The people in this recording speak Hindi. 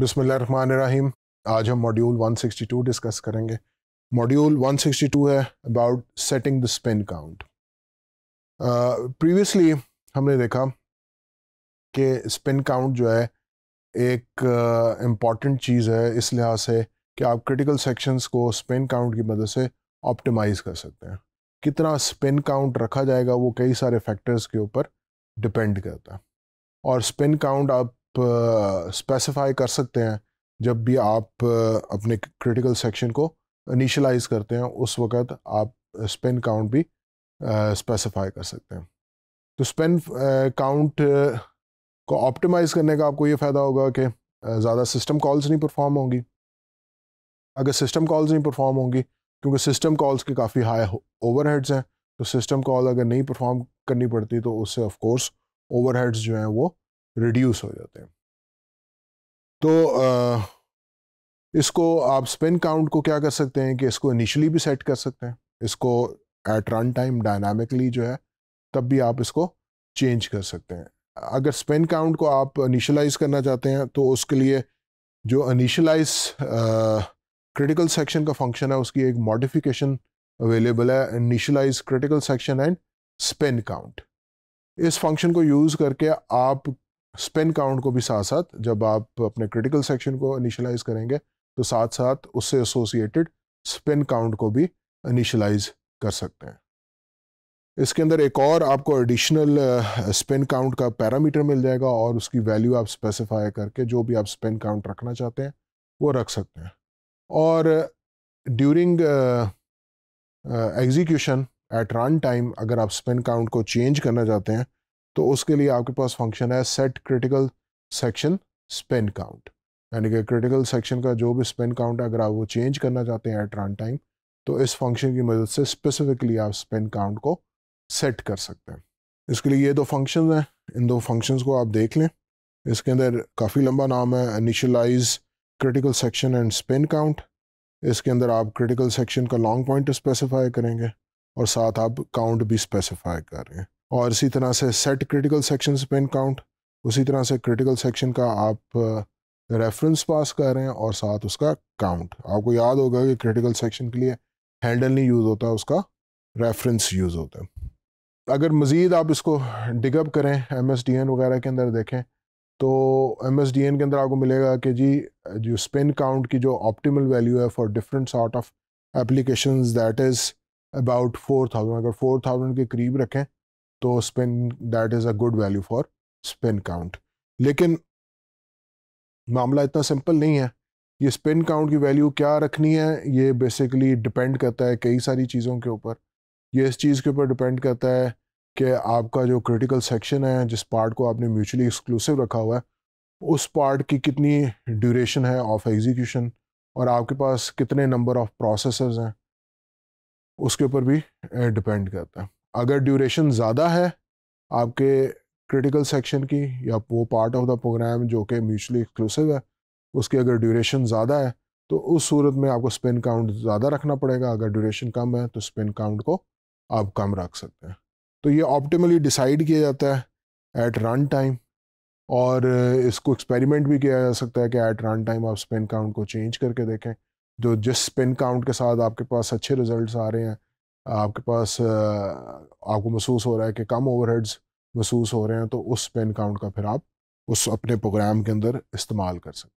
बिसमीम आज हम मॉड्यूल 162 डिस्कस करेंगे मॉड्यूल 162 है about setting the spin count previously हमने देखा कि स्पिन काउंट जो है एक इम्पॉर्टेंट uh, चीज़ है इस लिहाज से कि आप क्रिटिकल सेक्शंस को स्पिन काउंट की मदद से ऑप्टिमाइज़ कर सकते हैं कितना स्पिन काउंट रखा जाएगा वो कई सारे फैक्टर्स के ऊपर डिपेंड करता है और स्पिन काउंट आप स्पेसिफाई कर सकते हैं जब भी आप अपने क्रिटिकल सेक्शन को इनिशलाइज करते हैं उस वक़्त आप स्पिन काउंट भी स्पेसिफाई कर सकते हैं तो स्पिन काउंट को ऑप्टिमाइज़ करने का आपको ये फ़ायदा होगा कि ज़्यादा सिस्टम कॉल्स नहीं परफॉर्म होंगी अगर सिस्टम कॉल्स नहीं परफॉर्म होंगी क्योंकि सिस्टम कॉल्स के काफ़ी हाई ओवरहेड्स हैं तो सिस्टम कॉल अगर नहीं परफॉर्म करनी पड़ती तो उससे ऑफकोर्स ओवर ओवरहेड्स जो हैं वो रिड्यूस हो जाते हैं तो आ, इसको आप स्पिन काउंट को क्या कर सकते हैं कि इसको इनिशियली भी सेट कर सकते हैं इसको एट रन टाइम डायनामिकली जो है तब भी आप इसको चेंज कर सकते हैं अगर स्पिन काउंट को आप इनिशलाइज करना चाहते हैं तो उसके लिए जो इनिशलाइज क्रिटिकल सेक्शन का फंक्शन है उसकी एक मॉडिफिकेशन अवेलेबल है initialise critical section and spin count इस फंक्शन को यूज़ करके आप स्पिन काउंट को भी साथ साथ जब आप अपने क्रिटिकल सेक्शन को इनिशलाइज करेंगे तो साथ साथ उससे एसोसिएटेड स्पिन काउंट को भी इनिशलाइज कर सकते हैं इसके अंदर एक और आपको एडिशनल स्पिन काउंट का पैरामीटर मिल जाएगा और उसकी वैल्यू आप स्पेसिफाई करके जो भी आप स्पिन काउंट रखना चाहते हैं वो रख सकते हैं और during execution at run time अगर आप स्पिन काउंट को चेंज करना चाहते हैं तो उसके लिए आपके पास फंक्शन है set critical section spin count यानी कि क्रिटिकल सेक्शन का जो भी स्पेन काउंट है अगर आप वो चेंज करना चाहते हैं एट रन टाइम तो इस फंक्शन की मदद से स्पेसिफिकली आप स्पेन काउंट को सेट कर सकते हैं इसके लिए ये दो फंक्शन हैं इन दो फंक्शंस को आप देख लें इसके अंदर काफ़ी लंबा नाम है initialise critical section and spin count इसके अंदर आप क्रिटिकल सेक्शन का लॉन्ग पॉइंट स्पेसिफाई करेंगे और साथ आप काउंट भी स्पेसिफाई करें और इसी तरह से set critical section spin count उसी तरह से क्रिटिकल सेक्शन का आप रेफरेंस पास कर रहे हैं और साथ उसका काउंट आपको याद होगा कि क्रिटिकल सेक्शन के लिए हैंडल नहीं यूज़ होता उसका रेफरेंस यूज़ होता है अगर मज़ीद आप इसको डिगअप करें एम एस डी एन वगैरह के अंदर देखें तो एम एस डी एन के अंदर आपको मिलेगा कि जी जो स्पिन काउंट की जो ऑप्टिमल वैल्यू है for different sort of application that is about four thousand अगर फोर थाउजेंड के करीब रखें तो spin that is a good value for spin count लेकिन मामला इतना सिंपल नहीं है ये स्पिन काउंट की वैल्यू क्या रखनी है ये बेसिकली डिपेंड करता है कई सारी चीज़ों के ऊपर ये इस चीज़ के ऊपर डिपेंड करता है कि आपका जो क्रिटिकल सेक्शन है जिस पार्ट को आपने म्यूचुअली एक्सक्लूसिव रखा हुआ है उस पार्ट की कितनी ड्यूरेशन है ऑफ एग्जीक्यूशन और आपके पास कितने नंबर ऑफ प्रोसेसर्स हैं उसके ऊपर भी डिपेंड करता है अगर ड्यूरेशन ज़्यादा है आपके क्रिटिकल सेक्शन की या वो पार्ट ऑफ द प्रोग्राम जो कि म्यूचुअली एक्सक्लूसिव है उसकी अगर ड्यूरेशन ज़्यादा है तो उस सूरत में आपको स्पिन काउंट ज़्यादा रखना पड़ेगा अगर ड्यूरेशन कम है तो स्पिन काउंट को आप कम रख सकते हैं तो ये ऑप्टिमली डिसाइड किया जाता है एट रन टाइम और इसको एक्सपेरिमेंट भी किया जा सकता है कि एट रन टाइम आप स्पिन काउंट को चेंज करके देखें जो जिस स्पिन काउंट के साथ आपके पास अच्छे रिजल्ट्स आ रहे हैं आपके पास आपको महसूस हो रहा है कि कम ओवरहेड्स महसूस हो रहे हैं तो उस पेन काउंट का फिर आप उस अपने प्रोग्राम के अंदर इस्तेमाल कर सकते हैं